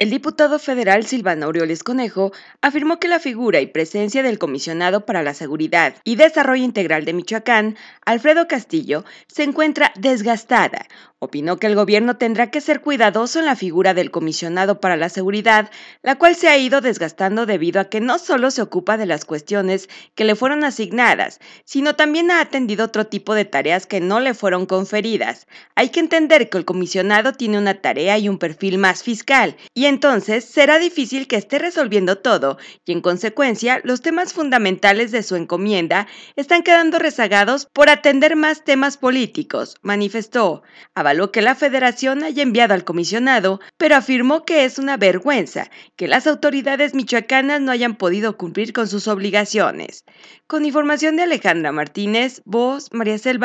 El diputado federal Silvano Aureoles Conejo afirmó que la figura y presencia del comisionado para la Seguridad y Desarrollo Integral de Michoacán, Alfredo Castillo, se encuentra desgastada, opinó que el gobierno tendrá que ser cuidadoso en la figura del comisionado para la seguridad, la cual se ha ido desgastando debido a que no solo se ocupa de las cuestiones que le fueron asignadas, sino también ha atendido otro tipo de tareas que no le fueron conferidas. Hay que entender que el comisionado tiene una tarea y un perfil más fiscal, y entonces será difícil que esté resolviendo todo, y en consecuencia los temas fundamentales de su encomienda están quedando rezagados por atender más temas políticos, manifestó que la federación haya enviado al comisionado, pero afirmó que es una vergüenza que las autoridades michoacanas no hayan podido cumplir con sus obligaciones. Con información de Alejandra Martínez, voz María Cel